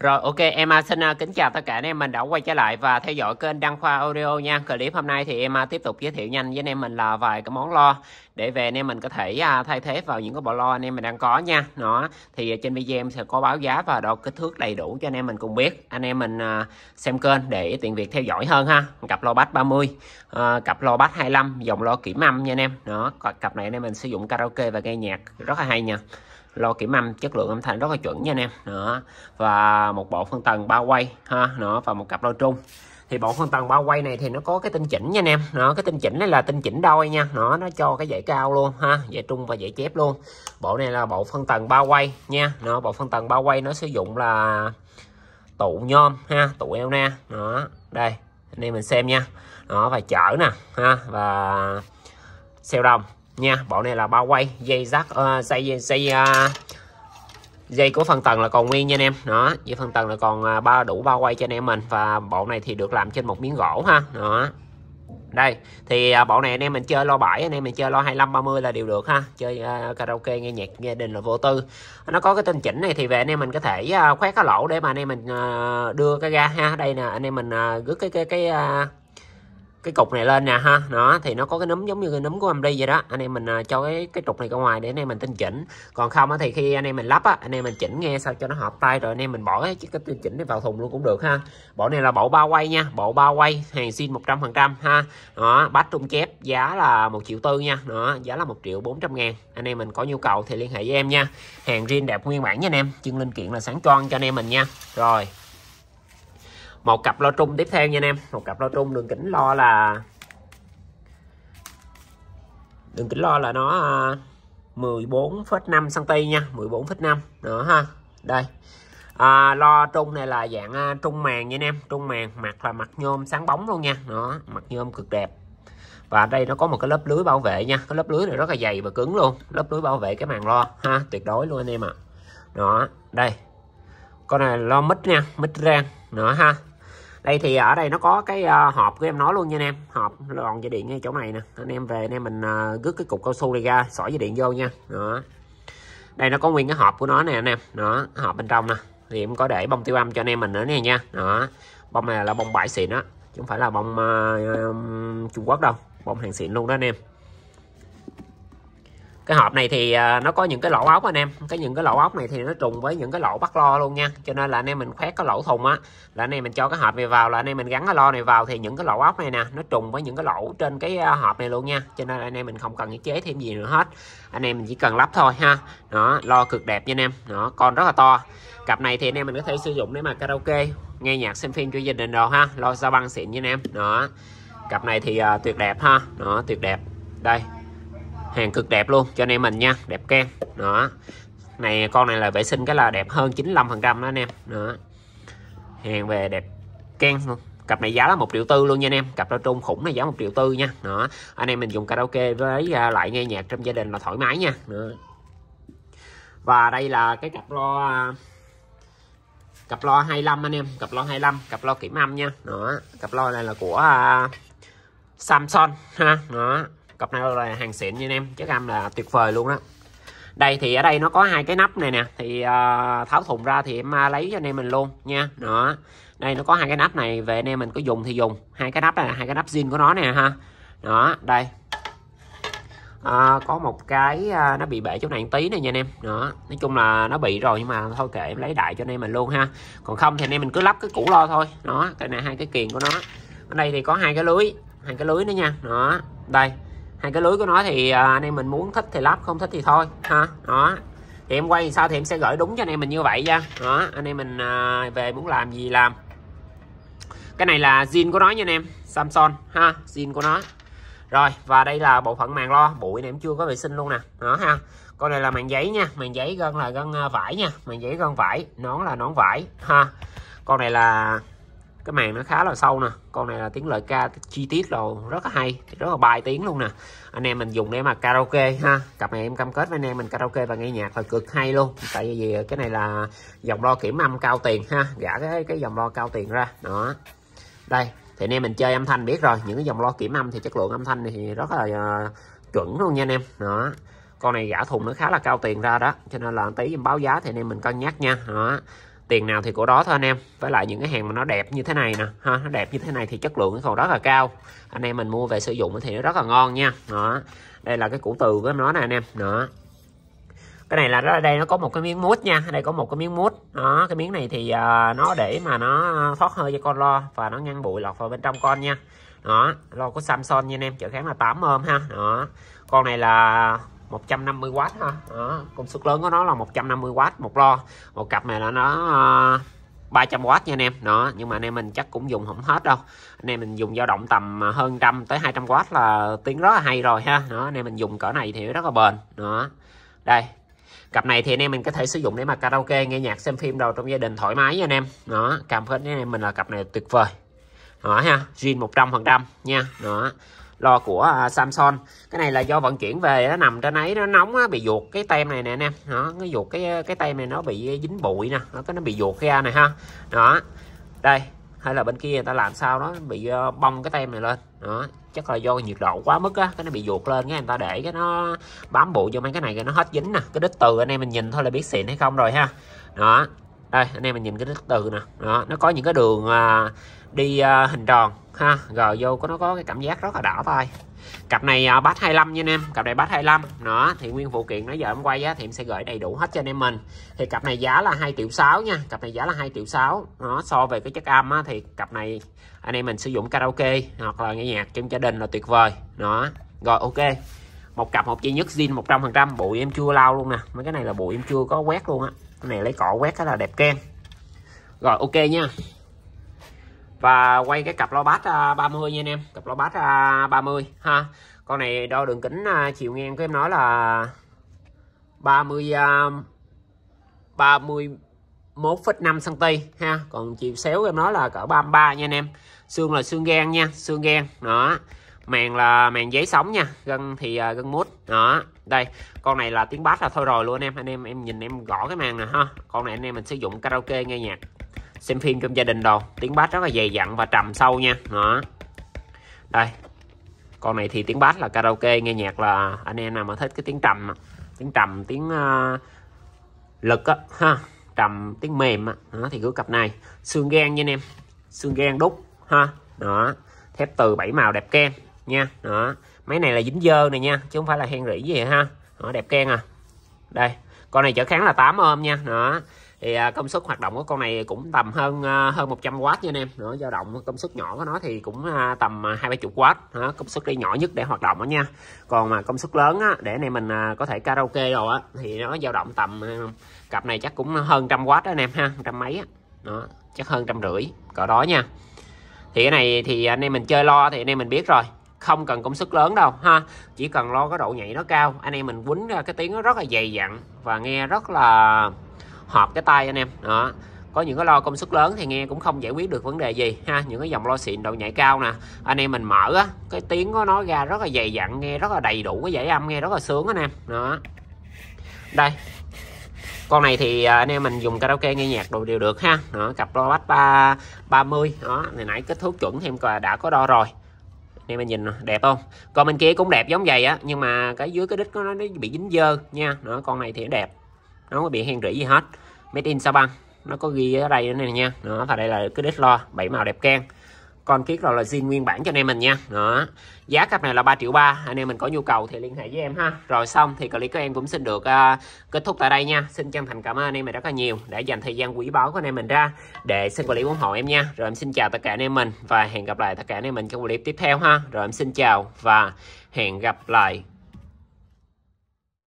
Rồi ok em xin à, kính chào tất cả anh em mình đã quay trở lại và theo dõi kênh Đăng Khoa Audio nha. Clip hôm nay thì em tiếp tục giới thiệu nhanh với anh em mình là vài cái món lo để về anh em mình có thể à, thay thế vào những cái bộ lo anh em mình đang có nha. Nó thì trên video em sẽ có báo giá và đo kích thước đầy đủ cho anh em mình cùng biết. Anh em mình à, xem kênh để tiện việc theo dõi hơn ha. Cặp lo bát 30, cặp lo bát 25, dòng lo kiểm âm nha anh em. Đó, cặp này anh em mình sử dụng karaoke và nghe nhạc rất là hay nha lo kiểm âm chất lượng âm thanh rất là chuẩn nha anh em đó và một bộ phân tầng ba quay ha nó và một cặp đôi trung thì bộ phân tầng bao quay này thì nó có cái tinh chỉnh nha anh em nó cái tinh chỉnh này là tinh chỉnh đôi nha nó nó cho cái dãy cao luôn ha dãy trung và dãy chép luôn bộ này là bộ phân tầng bao quay nha nó bộ phân tầng bao quay nó sử dụng là tụ nhôm ha tụ eo na đó đây anh em mình xem nha nó và chở nè ha và xeo đồng nha bộ này là bao quay dây rác uh, ờ, dây dây dây, ờ, uh, dây của phần tầng là còn nguyên nha anh em đó dây phần tầng là còn ờ, ba đủ bao quay cho anh em mình và bộ này thì được làm trên một miếng gỗ ha đó đây thì bộ này anh em mình chơi lo 7 anh em mình chơi lo 25 30 là đều được ha chơi uh, karaoke nghe nhạc gia đình là vô tư nó có cái tinh chỉnh này thì về anh em mình có thể uh, khoét cái lỗ để mà anh em mình uh, đưa cái ga ha đây nè anh em mình uh, rước cái cái cái uh, cái cục này lên nè ha nó thì nó có cái nấm giống như cái nấm của em đi vậy đó anh em mình à, cho cái cái trục này ra ngoài để anh em mình tinh chỉnh còn không thì khi anh em mình lắp á anh em mình chỉnh nghe sao cho nó hợp tay rồi anh em mình bỏ cái chiếc cái tinh chỉnh này vào thùng luôn cũng được ha bộ này là bộ ba quay nha bộ ba quay hàng xin 100 phần trăm ha đó bát trung chép giá là một triệu tư nha đó giá là một triệu 400 ngàn anh em mình có nhu cầu thì liên hệ với em nha hàng riêng đẹp nguyên bản nha anh em chân linh kiện là sáng tròn cho anh em mình nha rồi một cặp lo trung tiếp theo nha anh em một cặp lo trung đường kính lo là đường kính lo là nó 14,5 à, cm nha 14,5 nữa ha đây à, lo trung này là dạng à, trung màng nha anh em trung màng mặt là mặt nhôm sáng bóng luôn nha nó mặt nhôm cực đẹp và đây nó có một cái lớp lưới bảo vệ nha cái lớp lưới này rất là dày và cứng luôn lớp lưới bảo vệ cái màng lo ha tuyệt đối luôn anh em ạ à. đó đây con này lo mít nha mít rang nữa ha đây thì ở đây nó có cái ờ, hộp của em nói luôn nha anh em hộp lòn dây điện ngay chỗ này nè anh em về anh em mình uh, cái cục cao su này ra sỏi dây điện vô nha đó đây nó có nguyên cái hộp của nó nè anh em đó hộp bên trong nè thì em có để bông tiêu âm cho anh em mình nữa nè nha đó bông này là bông bãi xịn đó chứ không phải là bông uh, Trung Quốc đâu bông hàng xịn luôn đó anh em cái hộp này thì à, nó có những cái lỗ ốc anh em cái những cái lỗ ốc này thì nó trùng với những cái lỗ bắt lo luôn nha cho nên là anh em mình khoét cái lỗ thùng á là anh em mình cho cái hộp này vào là anh em mình gắn cái lo này vào thì những cái lỗ ốc này nè nó trùng với những cái lỗ trên cái à, hộp này luôn nha cho nên anh em mình không cần chế thêm gì nữa hết anh em mình chỉ cần lắp thôi ha đó lo cực đẹp nha anh em đó con rất là to cặp này thì anh em mình có thể sử dụng để mà karaoke nghe nhạc xem phim cho gia đình đồ ha lo ra băng xịn nha anh em đó cặp này thì uh, tuyệt đẹp ha đó tuyệt đẹp đây hàng cực đẹp luôn cho anh em mình nha đẹp kem đó này con này là vệ sinh cái là đẹp hơn 95 phần trăm đó anh em đó hàng về đẹp kem luôn cặp này giá là một triệu tư luôn nha anh em cặp đó trung khủng này giá một triệu tư nha đó anh em mình dùng karaoke với à, lại nghe nhạc trong gia đình là thoải mái nha đó. và đây là cái cặp lo à, cặp lo 25 anh em cặp lo 25 cặp lo kiểm âm nha đó cặp lo này là của à, Samsung ha đó cặp này là hàng xịn nha anh em chất âm là tuyệt vời luôn đó đây thì ở đây nó có hai cái nắp này nè thì uh, tháo thùng ra thì em à, lấy cho anh em mình luôn nha đó đây nó có hai cái nắp này về anh em mình có dùng thì dùng hai cái nắp này hai cái nắp zin của nó nè ha đó đây à, có một cái à, nó bị bể chỗ này tí này nha anh em đó nói chung là nó bị rồi nhưng mà thôi kệ em lấy đại cho anh em mình luôn ha còn không thì anh em mình cứ lắp cái cũ lo thôi đó cái này hai cái kiền của nó ở đây thì có hai cái lưới hai cái lưới nữa nha đó đây hai cái lưới của nó thì à, anh em mình muốn thích thì lắp không thích thì thôi ha đó thì em quay sao thì em sẽ gửi đúng cho anh em mình như vậy nha đó anh em mình à, về muốn làm gì làm cái này là zin của nó nha anh em Samsung ha zin của nó rồi và đây là bộ phận màng lo bụi này em chưa có vệ sinh luôn nè đó ha con này là màng giấy nha màng giấy gân là gân à, vải nha màng giấy gân vải nón là nón vải ha con này là cái màn nó khá là sâu nè con này là tiếng lời ca chi tiết rồi rất là hay rất là bài tiếng luôn nè anh em mình dùng để mà karaoke ha cặp này em cam kết với anh em mình karaoke và nghe nhạc là cực hay luôn tại vì cái này là dòng lo kiểm âm cao tiền ha gã cái cái dòng lo cao tiền ra đó đây thì anh em mình chơi âm thanh biết rồi những cái dòng lo kiểm âm thì chất lượng âm thanh thì rất là uh, chuẩn luôn nha anh em đó con này gã thùng nó khá là cao tiền ra đó cho nên là tí em báo giá thì anh em mình cân nhắc nha đó tiền nào thì của đó thôi anh em với lại những cái hàng mà nó đẹp như thế này nè ha nó đẹp như thế này thì chất lượng nó còn rất là cao anh em mình mua về sử dụng thì nó rất là ngon nha đó đây là cái củ từ của nó nè anh em đó cái này là ở đây nó có một cái miếng mút nha đây có một cái miếng mút đó cái miếng này thì uh, nó để mà nó thoát hơi cho con lo và nó ngăn bụi lọt vào bên trong con nha đó lo của Samsung nha anh em chở kháng là 8 ôm ha đó con này là 150W ha đó. công suất lớn của nó là 150W một lo một cặp này là nó 300W ờ, nha anh em đó nhưng mà anh em mình chắc cũng dùng không hết đâu anh em mình dùng dao động tầm hơn trăm tới 200W là tiếng rất là hay rồi ha đó anh em mình dùng cỡ này thì rất là bền đó đây cặp này thì anh em mình có thể sử dụng để mà karaoke nghe nhạc xem phim đồ trong gia đình thoải mái nha anh em đó cảm ơn anh em mình là cặp này tuyệt vời đó ha zin 100 phần trăm nha đó lo của à, Samsung cái này là do vận chuyển về nó nằm trên ấy nó nóng bị ruột cái tem này nè anh em nó cái ruột cái cái tem này nó bị dính bụi nè nó cái nó bị ruột ra này ha đó đây hay là bên kia người ta làm sao nó bị ờ, bong cái tem này lên đó chắc là do nhiệt độ quá mức á cái nó bị ruột lên cái người ta để cái nó bám bụi cho mấy cái này cái nó hết dính nè cái đít từ anh em mình nhìn thôi là biết xịn hay không rồi ha đó đây anh em mình nhìn cái thứ tự nè đó, nó có những cái đường à, đi à, hình tròn ha rồi vô có nó có cái cảm giác rất là đỏ thôi cặp này à, bát 25 nha anh em cặp này bát 25 đó thì nguyên phụ kiện nó giờ em quay á thì em sẽ gửi đầy đủ hết cho anh em mình thì cặp này giá là 2 triệu 6 nha cặp này giá là 2 triệu 6 nó so về cái chất âm á, thì cặp này anh em mình sử dụng karaoke hoặc là nghe nhạc trong gia đình là tuyệt vời đó rồi ok một cặp một chi nhất zin 100% bụi em chưa lau luôn nè mấy cái này là bụi em chưa có quét luôn á cái này lấy cọ quét cái là đẹp kem rồi ok nha và quay cái cặp lo bát 30 à, nha anh em cặp lo bát 30 à, ha con này đo đường kính à, chiều ngang của em nói là 30 30 1,5 cm ha còn chiều xéo em nói là cỡ 33 nha anh em xương là xương gan nha xương gan đó màng là màng giấy sóng nha gân thì uh, gân mút đó đây con này là tiếng bass là thôi rồi luôn anh em anh em em nhìn em gõ cái màng nè ha con này anh em mình sử dụng karaoke nghe nhạc xem phim trong gia đình đồ tiếng bass rất là dày dặn và trầm sâu nha đó đây con này thì tiếng bass là karaoke nghe nhạc là anh em nào mà thích cái tiếng trầm tiếng trầm tiếng uh, lực á ha trầm tiếng mềm á đó, thì cứ cặp này xương gan nha anh em xương gan đúc ha đó thép từ bảy màu đẹp kem nha đó máy này là dính dơ này nha chứ không phải là hen rỉ gì ha đó, đẹp ken à đây con này chở kháng là 8 ôm nha đó thì à, công suất hoạt động của con này cũng tầm hơn à, hơn 100W nha anh em nữa dao động công suất nhỏ của nó thì cũng à, tầm hai ba chục W đó, công suất đi nhỏ nhất để hoạt động đó nha còn mà công suất lớn á, để này mình có thể karaoke rồi á, thì nó dao động tầm cặp này chắc cũng hơn trăm W đó anh em ha trăm mấy á. đó chắc hơn trăm rưỡi cỡ đó nha thì cái này thì anh em mình chơi lo thì anh em mình biết rồi không cần công suất lớn đâu ha chỉ cần lo cái độ nhảy nó cao anh em mình quýnh cái tiếng nó rất là dày dặn và nghe rất là hợp cái tay anh em đó có những cái lo công suất lớn thì nghe cũng không giải quyết được vấn đề gì ha những cái dòng lo xịn độ nhảy cao nè anh em mình mở á cái tiếng của nó ra rất là dày dặn nghe rất là đầy đủ cái giải âm nghe rất là sướng anh em đó đây con này thì à, anh em mình dùng karaoke nghe nhạc đồ đều được ha đó, cặp lo bách ba ba mươi đó này nãy kích thước chuẩn thêm đã có đo rồi em mình nhìn đẹp không còn bên kia cũng đẹp giống vậy á nhưng mà cái dưới cái đít nó nó bị dính dơ nha nó con này thì đẹp nó không có bị hen rỉ gì hết made in sao băng nó có ghi ở đây nữa nè nha nó và đây là cái đít lo bảy màu đẹp can con chiếc rồi là zin nguyên bản cho anh em mình nha đó giá cặp này là 3 triệu ba anh em mình có nhu cầu thì liên hệ với em ha rồi xong thì clip của em cũng xin được uh, kết thúc tại đây nha xin chân thành cảm ơn anh em mình rất là nhiều đã dành thời gian quý báu của anh em mình ra để xin quản lý ủng hộ em nha rồi em xin chào tất cả anh em mình và hẹn gặp lại tất cả anh em mình trong clip tiếp theo ha rồi em xin chào và hẹn gặp lại